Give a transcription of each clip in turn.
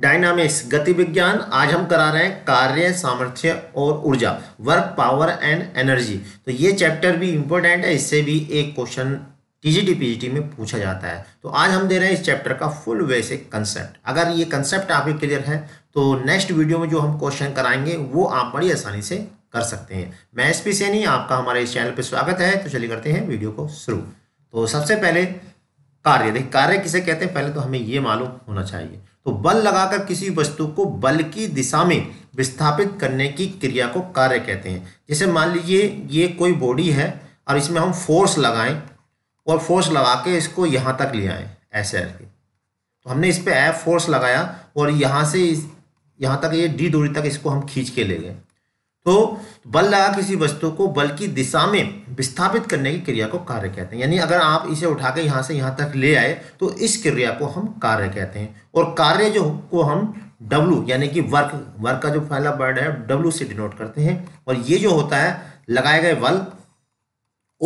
dynamics गति विज्ञान आज हम करा रहे हैं कार्य सामर्थ्य और ऊर्जा वर्क पावर एंड एनर्जी तो ये चैप्टर भी इम्पोर्टेंट है इससे भी एक क्वेश्चन टीजीटी पीजीटी में पूछा जाता है तो आज हम दे रहे हैं इस चैप्टर का फुल बेसिक कंसेप्ट अगर ये कंसेप्ट आपके क्लियर है तो नेक्स्ट वीडियो में जो हम क्वेश्चन कराएंगे वो आप बड़ी आसानी से कर सकते हैं मैं एस पी सैनी आपका हमारे इस चैनल पर स्वागत है तो चलिए करते हैं वीडियो को शुरू तो सबसे पहले कार्य देखिए कार्य किसे कहते हैं पहले तो हमें ये मालूम होना चाहिए तो बल लगाकर किसी वस्तु को बल की दिशा में विस्थापित करने की क्रिया को कार्य कहते हैं जैसे मान लीजिए ये कोई बॉडी है और इसमें हम फोर्स लगाएं और फोर्स लगा के इसको यहाँ तक ले आएँ ऐसे करके तो हमने इस पर एफ फोर्स लगाया और यहाँ से इस यहाँ तक ये डी दूरी तक इसको हम खींच के ले गए तो बल लगा किसी वस्तु को बल की दिशा में विस्थापित करने की क्रिया को कार्य कहते हैं यानी अगर आप इसे उठा के यहाँ से यहाँ तक ले आए तो इस क्रिया को हम कार्य कहते हैं और कार्य जो को हम डब्लू यानी कि वर्क वर्क का जो पहला वर्ड है डब्लू से डिनोट करते हैं और ये जो होता है लगाए गए बल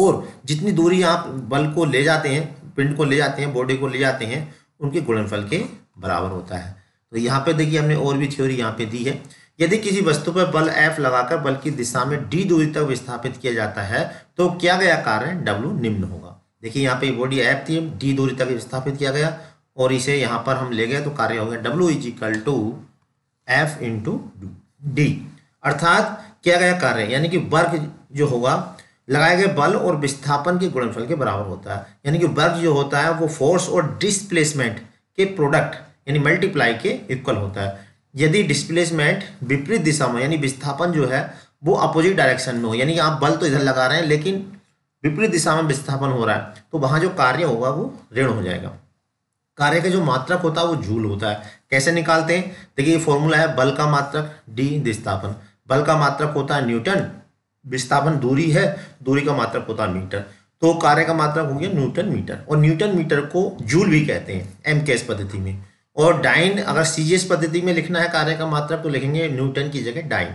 और जितनी दूरी आप बल को ले जाते हैं पिंड को ले जाते हैं बॉडी को ले जाते हैं उनके गुणनफल के बराबर होता है तो यहाँ पे देखिए हमने और भी थ्योरी यहाँ पे दी है यदि किसी वस्तु पर बल एफ लगाकर बल की दिशा में डी दूरी तक विस्थापित किया जाता है तो क्या गया कार्य डब्लू निम्न होगा देखिए यहाँ पे बॉडी एफ थी डी दूरी तक विस्थापित किया गया और इसे यहाँ पर हम ले गए तो कार्य हो गया W is equal to F into D अर्थात किया गया कार्य यानी कि वर्ग जो होगा लगाए गए बल और विस्थापन के गुणनफल के बराबर होता है यानी कि वर्ग जो होता है वो फोर्स और डिस्प्लेसमेंट के प्रोडक्ट यानी मल्टीप्लाई के इक्वल होता है यदि डिस्प्लेसमेंट विपरीत दिशा में यानी विस्थापन जो है वो अपोजिट डायरेक्शन में हो यानी आप बल तो इधर लगा रहे हैं लेकिन विपरीत दिशा में विस्थापन हो रहा है तो वहाँ जो कार्य होगा वो ऋण हो जाएगा कार्य का जो मात्रक होता है वो झूल होता है कैसे निकालते हैं देखिए ये फॉर्मूला है बल का मात्रक डी विस्थापन बल का मात्रक होता है न्यूटन विस्थापन दूरी है दूरी का मात्रक होता है मीटर तो कार्य का मात्रक हो गया न्यूटन मीटर और न्यूटन मीटर को झूल भी कहते हैं एम पद्धति में और डाइन अगर सीजीएस पद्धति में लिखना है कार्य का मात्रा तो लिखेंगे न्यूटन की जगह डाइन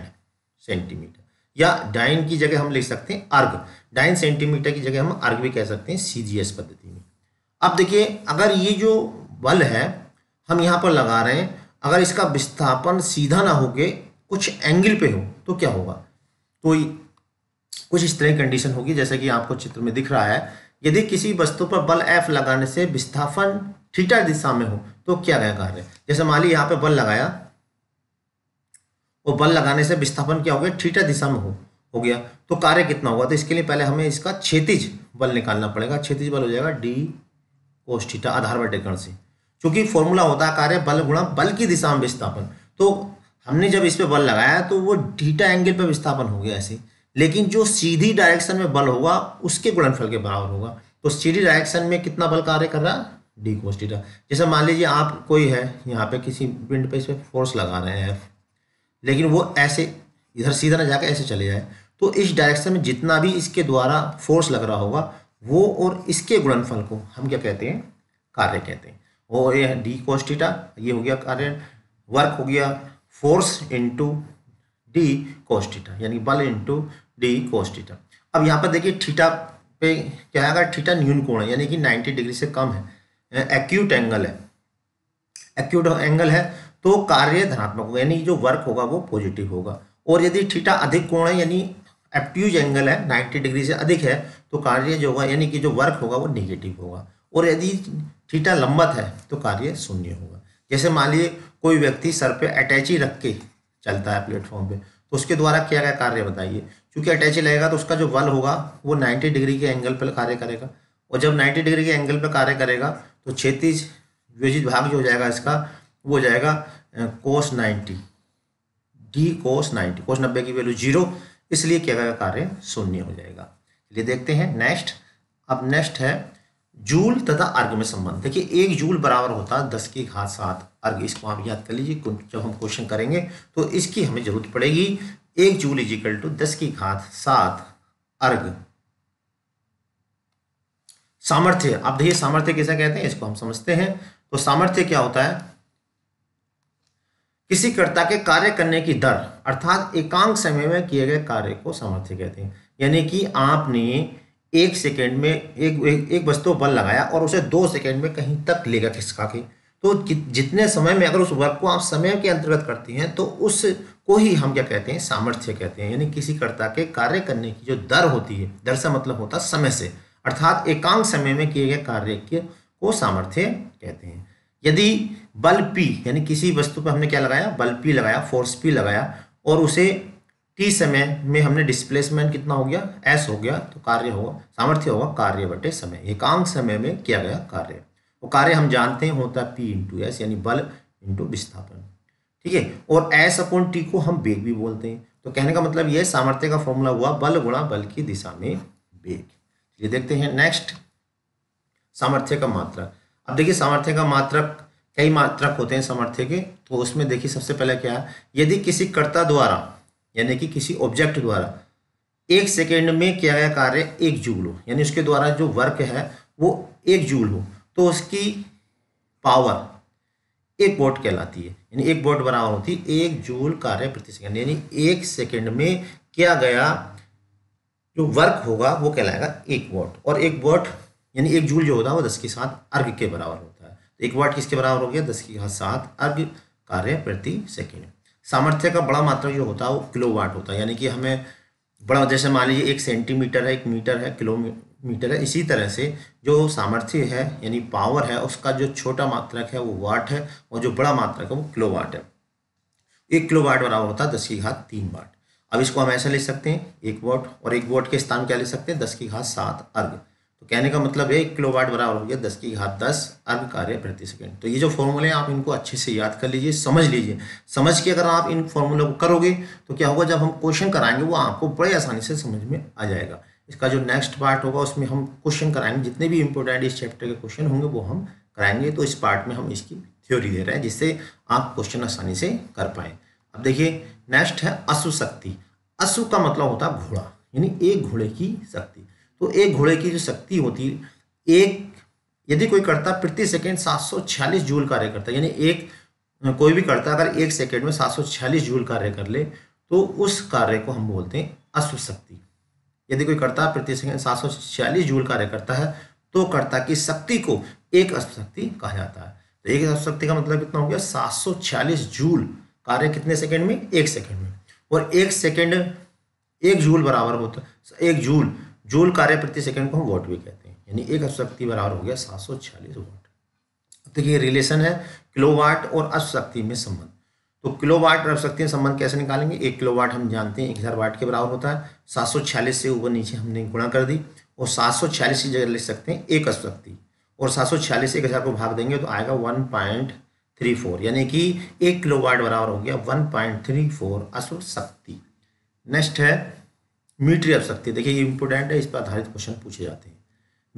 सेंटीमीटर या डाइन की जगह हम लिख सकते हैं अर्घ डाइन सेंटीमीटर की जगह हम अर्घ भी कह सकते हैं सीजीएस पद्धति में अब देखिए अगर ये जो बल है हम यहाँ पर लगा रहे हैं अगर इसका विस्थापन सीधा ना होके कुछ एंगल पे हो तो क्या होगा तो कुछ इस तरह की कंडीशन होगी जैसा कि आपको चित्र में दिख रहा है यदि किसी वस्तु पर बल एफ लगाने से विस्थापन थीटा दिशा में हो तो क्या गया कार्य जैसे मान ली यहाँ पे बल लगाया और बल लगाने से विस्थापन क्या हो गया थीटा दिशा में हो हो गया तो कार्य कितना होगा तो इसके लिए पहले हमें इसका क्षेत्रिज बल निकालना पड़ेगा क्षेत्रिज बल हो जाएगा डी कोस थीटा आधार बटेकरण से क्योंकि फॉर्मूला होता है कार्य बल गुणा बल की दिशा में विस्थापन तो हमने जब इस पर बल लगाया तो वो ढीटा एंगल पर विस्थापन हो गया ऐसे लेकिन जो सीधी डायरेक्शन में बल होगा उसके गुणनफल के बराबर होगा तो सीधी डायरेक्शन में कितना बल कार्य कर रहा है डी कोस जैसे मान लीजिए आप कोई है यहाँ पे किसी पिंड पे इस पर फोर्स लगा रहे हैं एफ लेकिन वो ऐसे इधर सीधा ना जाकर ऐसे चले जाए तो इस डायरेक्शन में जितना भी इसके द्वारा फोर्स लग रहा होगा वो और इसके गुणनफल को हम क्या कहते हैं कार्य कहते हैं वो ये है डी कोस्टिटा ये हो गया कार्य वर्क हो गया फोर्स इंटू डी कोस्टिटा यानी बल इंटू डी कोस्टिटा अब यहाँ पर देखिए ठीटा पे क्या है अगर ठीटा न्यून कोण है यानी कि 90 डिग्री से कम है एक्यूट एंगल है एक्यूट एंगल है तो कार्य धनात्मक होगा यानी जो वर्क होगा वो पॉजिटिव होगा और यदि ठीठा अधिक कोण है यानी एप्ट्यूज एंगल है 90 डिग्री से अधिक है तो कार्य जो होगा यानी कि जो वर्क होगा वो निगेटिव होगा और यदि ठीठा लंबत है तो कार्य शून्य होगा जैसे मान लीजिए कोई व्यक्ति सर पे अटैची रख के चलता है प्लेटफॉर्म पे तो उसके द्वारा किया गया कार्य बताइए क्योंकि अटैची लगेगा तो उसका जो बल होगा वो नाइन्टी डिग्री के एंगल पर कार्य करेगा और जब नाइन्टी डिग्री के एंगल पर कार्य करेगा तो छत्तीस वियोजित भाग जो हो जाएगा इसका वो हो जाएगा cos ninety D cos ninety cos नब्बे की वैल्यू जीरो इसलिए क्या गया कार्य शून्य हो जाएगा ये देखते हैं नेक्स्ट अब नेक्स्ट है जूल तथा अर्ग में संबंध देखिए एक जूल बराबर होता है दस की घात सात अर्ग इसको आप याद कर लीजिए जब हम क्वेश्चन करेंगे तो इसकी हमें जरूरत पड़ेगी एक जूल इजिकल टू दस की घात सात अर्ग सामर्थ्य आप देखिए सामर्थ्य कैसा कहते हैं इसको हम समझते हैं तो सामर्थ्य क्या होता है किसी कर्ता के कार्य करने की दर अर्थात एकांक समय में किए गए कार्य को सामर्थ्य कहते हैं यानी कि आपने एक सेकेंड में एक एक, एक वस्तु बल लगाया और उसे दो सेकेंड में कहीं तक लेगा खिसका के तो जितने समय में अगर उस वर्क को आप समय के अंतर्गत करते हैं तो उसको ही हम क्या कहते हैं सामर्थ्य कहते हैं यानी किसी कर्ता के कार्य करने की जो दर होती है दर से मतलब होता है समय से अर्थात एकांक समय में किए गए कार्य के को सामर्थ्य कहते हैं यदि बल पी यानी किसी वस्तु पर हमने क्या लगाया बल पी लगाया फोर्स पी लगाया और उसे टी समय में हमने डिस्प्लेसमेंट कितना हो गया एस हो गया तो कार्य होगा सामर्थ्य होगा कार्य बटे समय एकांक समय में किया गया कार्य वो कार्य हम जानते हैं होता है पी इंटू एस यानी बल इंटू विस्थापन ठीक है और एस अपॉन टी को हम बेग भी बोलते हैं तो कहने का मतलब यह सामर्थ्य का फॉर्मूला हुआ बल गुणा बल की दिशा में बेग ये देखते हैं नेक्स्ट सामर्थ्य का मात्रक अब देखिए सामर्थ्य का मात्रक कई मात्रक होते हैं सामर्थ्य के तो उसमें देखिए सबसे पहले क्या है यदि किसी कर्ता द्वारा यानी कि किसी ऑब्जेक्ट द्वारा एक सेकेंड में किया गया कार्य एक जूल हो यानी उसके द्वारा जो वर्क है वो एक जूल हो तो उसकी पावर एक बोट कहलाती है यानी एक बोट बराबर होती है एक जूल कार्य प्रति सेकेंड यानी एक सेकेंड में किया गया जो वर्क होगा वो कहलाएगा एक वॉट और एक वॉट यानी एक जूल जो होता है वो दस के साथ अर्घ के बराबर होता है तो एक वाट किसके बराबर हो गया दस की घात सात अर्घ कार्य प्रति सेकेंड सामर्थ्य का बड़ा मात्रा जो होता है वो किलो वाट होता है यानी कि हमें बड़ा जैसे मान लीजिए एक सेंटीमीटर है एक मीटर है किलोमीटर है इसी तरह से जो सामर्थ्य है यानी पावर है उसका जो छोटा मात्रक है वो वाट है और जो बड़ा मात्रक है वो किलो वाट है एक किलो वाट बराबर होता है दस की घात तीन वाट अब इसको हम ऐसा ले सकते हैं एक वोट और एक वोट के स्थान क्या ले सकते हैं दस की घात सात अर्घ तो कहने का मतलब है एक किलो वाट बराबर हो गया दस की घात दस अर्घ कार्य प्रति सेकेंड तो ये जो फॉर्मूले हैं आप इनको अच्छे से याद कर लीजिए समझ लीजिए समझ के अगर आप इन फॉर्मूले को करोगे तो क्या होगा जब हम क्वेश्चन कराएंगे वो आपको बड़े आसानी से समझ में आ जाएगा इसका जो नेक्स्ट पार्ट होगा उसमें हम क्वेश्चन कराएंगे जितने भी इंपोर्टेंट इस चैप्टर के क्वेश्चन होंगे वो हम कराएंगे तो इस पार्ट में हम इसकी थ्योरी दे रहे हैं जिससे आप क्वेश्चन आसानी से कर पाएँ अब देखिए नेक्स्ट है अशु शक्ति अशु का मतलब होता है घोड़ा यानी एक घोड़े की शक्ति तो एक घोड़े की जो शक्ति होती एक यदि कोई करता प्रति सेकेंड छियालीस जूल कार्य करता यानी एक कोई भी करता अगर एक सेकेंड में छियालीस जूल कार्य कर ले तो उस कार्य को हम बोलते हैं अश्व शक्ति यदि कोई करता प्रति सेकेंड सात सौ छियालीस जूल कार्य करता है तो कर्ता की शक्ति को एक अश्व शक्ति कहा जाता है तो एक शक्ति का मतलब कितना हो गया सात सौ छियालीस जूल कार्य कितने सेकंड में एक सेकेंड में और एक सेकेंड एक जूल बराबर होता है एक जूल जूल कार्य प्रति सेकंड को हम वॉट भी कहते हैं यानी एक अशक्ति बराबर हो गया सात सौ छियालीस वॉट देखिए रिलेशन है किलोवाट और अशक्ति में संबंध तो किलोवाट और अशक्ति में संबंध कैसे निकालेंगे एक किलोवाट हम जानते हैं एक हज़ार वाट के बराबर होता है सात सौ छियालीस से ऊपर नीचे हमने गुणा कर दी और सात सौ छियालीस की जगह लिख सकते हैं एक अशक्ति और सात सौ छियालीस एक हज़ार को भाग देंगे तो आएगा वन पॉइंट थ्री फोर यानी कि एक किलो वाट बराबर हो गया वन पॉइंट थ्री फोर असुर शक्ति नेक्स्ट है मीट्रिक शक्ति देखिए ये इंपोर्टेंट है इस पर आधारित क्वेश्चन पूछे जाते हैं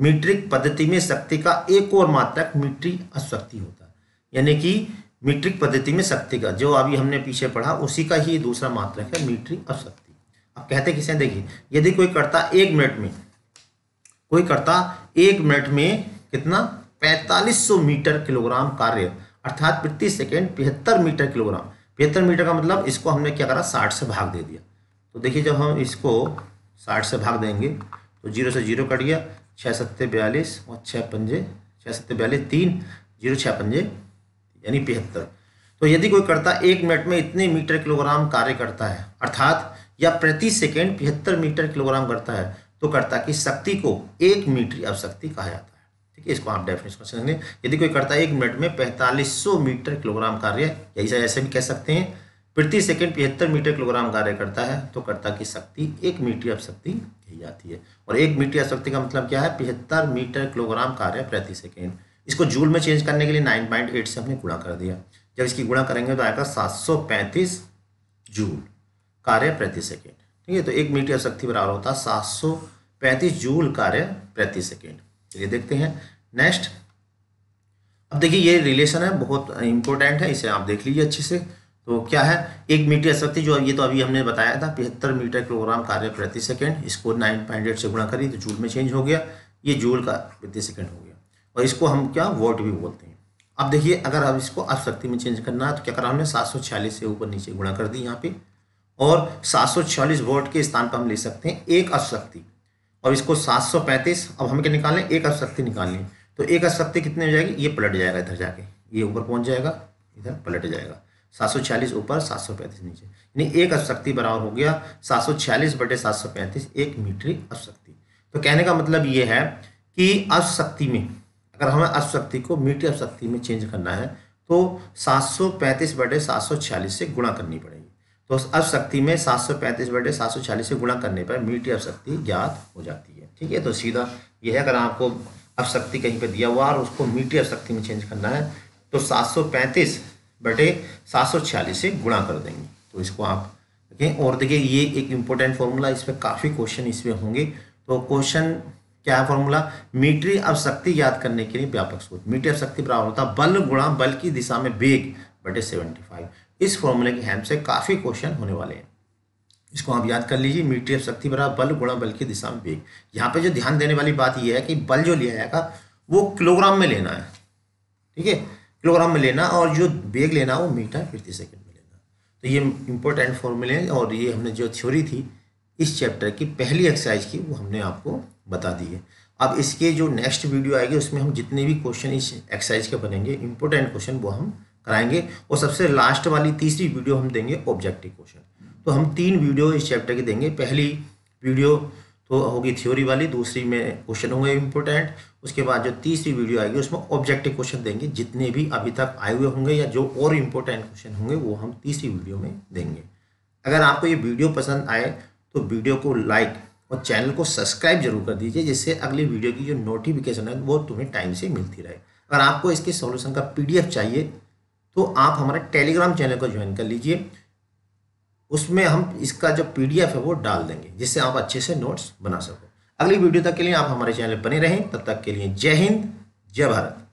मीट्रिक पद्धति में शक्ति का एक और मात्रक मीट्रिक अशक्ति होता है यानी कि मीट्रिक पद्धति में शक्ति का जो अभी हमने पीछे पढ़ा उसी का ही दूसरा मात्रक है मीट्रिक अशक्ति अब कहते किसे देखिए यदि कोई करता एक मिनट में कोई करता एक मिनट में कितना पैंतालीस सौ मीटर किलोग्राम कार्य अर्थात प्रति सेकेंड पिहत्तर मीटर किलोग्राम पिहत्तर मीटर का मतलब इसको हमने क्या करा साठ से भाग दे दिया तो देखिए जब हम इसको साठ से भाग देंगे तो जीरो से जीरो कट गया छः सत्ते बयालीस और छः पंजे छः सत्ते बयालीस तीन जीरो छः पंजे यानी पिहत्तर तो यदि कोई करता एक मिनट में इतने मीटर किलोग्राम कार्य करता है अर्थात या प्रति सेकेंड पिहत्तर मीटर किलोग्राम करता है तो कर्ता की शक्ति को एक मीटर अवशक्ति कहा जाता है ठीक है इसको आप डेफिनेशन समझेंगे यदि कोई करता है एक मिनट में पैंतालीस सौ मीटर किलोग्राम कार्य यही ऐसे भी कह सकते हैं प्रति सेकंड पिहत्तर मीटर किलोग्राम कार्य करता है तो कर्ता की शक्ति एक मीटर अब शक्ति कही जाती है और एक मीटर अब शक्ति का मतलब क्या है पिहत्तर मीटर किलोग्राम कार्य प्रति सेकेंड इसको जूल में चेंज करने के लिए नाइन पॉइंट एट से हमने गुणा कर दिया जब इसकी गुणा करेंगे तो आएगा सात सौ पैंतीस जूल कार्य प्रति सेकेंड ठीक है तो एक मीटर शक्ति बराबर होता है सात सौ पैंतीस जूल कार्य प्रति सेकेंड चलिए देखते हैं नेक्स्ट अब देखिए ये रिलेशन है बहुत इंपॉर्टेंट है इसे आप देख लीजिए अच्छे से तो क्या है एक मीटर शक्ति जो ये तो अभी हमने बताया था पिहत्तर मीटर किलोग्राम कार्य प्रति सेकेंड इसको नाइन पॉइंट एट से गुणा करी तो जूल में चेंज हो गया ये जूल का प्रति सेकेंड हो गया और इसको हम क्या वोट भी बोलते हैं अब देखिए अगर अब इसको अब शक्ति में चेंज करना है तो क्या करा हमने सात सौ छियालीस से ऊपर नीचे गुणा कर दी यहाँ पे और सात सौ छियालीस के स्थान पर हम ले सकते हैं एक अशक्ति अब इसको 735 अब हम क्या निकालें एक अशक्ति निकालनी तो एक अशक्ति कितने हो जाएगी ये पलट जाएगा इधर जाके ये ऊपर पहुंच जाएगा इधर पलट जाएगा छियालीस ऊपर 735 नीचे यानी एक अशक्ति बराबर हो गया सौ छियालीस बटे सात सौ पैंतीस एक मीट्रिक अशक्ति तो कहने का मतलब ये है कि अशक्ति में अगर हमें अशक्ति को मीट्रिक अशक्ति में चेंज करना है तो पैंतीस बटे छियालीस से गुणा करनी पड़ेगी तो अपशक्ति में सात सौ पैंतीस बटे सात सौ छियालीस से गुणा करने पर मीठी अपशक्ति ज्ञात हो जाती है ठीक है तो सीधा यह है अगर आपको अपशक्ति कहीं पर दिया हुआ और उसको मीठी अपशक्ति में चेंज करना है तो सात सौ पैंतीस बटे सात सौ छियालीस से गुणा कर देंगे तो इसको आप देखें और देखिए ये एक इम्पोर्टेंट फार्मूला इस पर काफ़ी क्वेश्चन इसमें होंगे तो क्वेश्चन क्या है फॉर्मूला मीटरी शक्ति याद करने के लिए व्यापक सूत्र मीटरी शक्ति बराबर होता है बल गुणा बल की दिशा में बेग बटे सेवेंटी फाइव इस फॉर्मूले की हेल्प से काफ़ी क्वेश्चन होने वाले हैं इसको आप याद कर लीजिए मीटरी ऑफ शक्ति बराबर बल गुणा बल की दिशा में वेग यहाँ पे जो ध्यान देने वाली बात यह है कि बल जो लिया जाएगा वो किलोग्राम में लेना है ठीक है किलोग्राम में लेना और जो वेग लेना वो मीटर प्रति सेकंड में लेना तो ये इंपॉर्टेंट फॉर्मूले हैं और ये हमने जो थ्योरी थी इस चैप्टर की पहली एक्सरसाइज की वो हमने आपको बता दी है अब इसके जो नेक्स्ट वीडियो आएगी उसमें हम जितने भी क्वेश्चन इस एक्सरसाइज के बनेंगे इंपॉर्टेंट क्वेश्चन वो हम कराएंगे और सबसे लास्ट वाली तीसरी वीडियो हम देंगे ऑब्जेक्टिव क्वेश्चन तो हम तीन वीडियो इस चैप्टर की देंगे पहली वीडियो तो होगी थ्योरी वाली दूसरी में क्वेश्चन होंगे इंपॉर्टेंट उसके बाद जो तीसरी वीडियो आएगी उसमें ऑब्जेक्टिव क्वेश्चन देंगे जितने भी अभी तक आए हुए होंगे या जो और इम्पोर्टेंट क्वेश्चन होंगे वो हम तीसरी वीडियो में देंगे अगर आपको ये वीडियो पसंद आए तो वीडियो को लाइक और चैनल को सब्सक्राइब जरूर कर दीजिए जिससे अगली वीडियो की जो नोटिफिकेशन है वो तुम्हें टाइम से मिलती रहे अगर आपको इसके सॉल्यूशन का पीडीएफ चाहिए तो आप हमारे टेलीग्राम चैनल को ज्वाइन कर लीजिए उसमें हम इसका जो पीडीएफ है वो डाल देंगे जिससे आप अच्छे से नोट्स बना सको अगली वीडियो तक के लिए आप हमारे चैनल बने रहें तब तक के लिए जय हिंद जय भारत